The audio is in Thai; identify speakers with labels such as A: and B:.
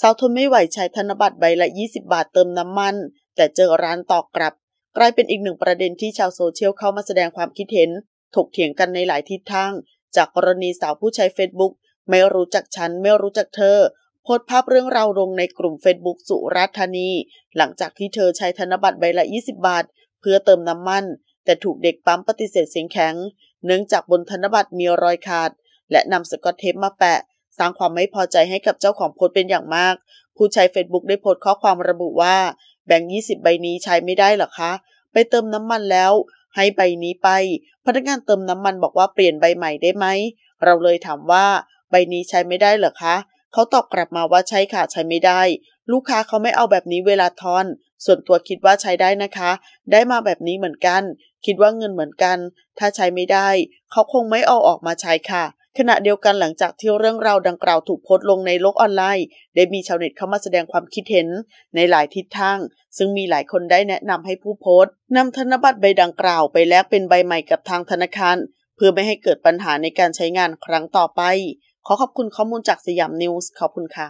A: สาวทนไม่ไหวใช้ธนบัตรใบละ 20 บาทเติมน้ำมัน แต่เจอร้านตอกกลับกลายเป็นอีกหนึ่งประเด็นที่ชาวโซเชียลเข้ามาแสดงความคิดเห็นถกเถียงกันในหลายทิศทาง จากกรณีสาวผู้ใช้ Facebook ไม่รู้จักฉันไม่รู้จักเธอโพสภาพเรื่องราวลงในกลุ่ม Facebook สุรัธานี หลังจากที่เธอใช้ธนบัตรใบละ 20 บาท เพื่อเติมน้ำมันแต่ถูกเด็กปั๊มปฏิเสธเสียงแข็ง เนื่องจากบนธนบัตรมีรอยขาด และนำสกอตเทปมาแปะสร้างความไม่พอใจให้กับเจ้าของโพสต์เป็นอย่างมาก ผู้ใช้ Facebook ได้โพสต์ข้อความระบุว่าแบงค์ยี่ใบนี้ใช้ไม่ได้หรอคะ ไปเติมน้ำมันแล้ว ให้ใบนี้ไป พนักงานเติมน้ำมันบอกว่าเปลี่ยนใบใหม่ได้ไหม เราเลยถามว่า ใบนี้ใช้ไม่ได้หรอคะ เขาตอบกลับมาว่าใช่ค่ะใช้ไม่ได้ ลูกค้าเขาไม่เอาแบบนี้เวลาทอน ส่วนตัวคิดว่าใช้ได้นะคะ ได้มาแบบนี้เหมือนกัน คิดว่าเงินเหมือนกัน ถ้าใช้ไม่ได้ เขาคงไม่เอาออกมาใช้ค่ะขณะเดียวกันหลังจากที่เรื่องราวดังกล่าวถูกโพสต์ลงในโลกออนไลน์ ได้มีชาวเน็ตเข้ามาแสดงความคิดเห็นในหลายทิศทาง ซึ่งมีหลายคนได้แนะนำให้ผู้โพสต์นำธนบัตรใบดังกล่าวไปแลกเป็นใบใหม่กับทางธนาคาร เพื่อไม่ให้เกิดปัญหาในการใช้งานครั้งต่อไป ขอขอบคุณข้อมูลจากสยามนิวส์ขอบคุณค่ะ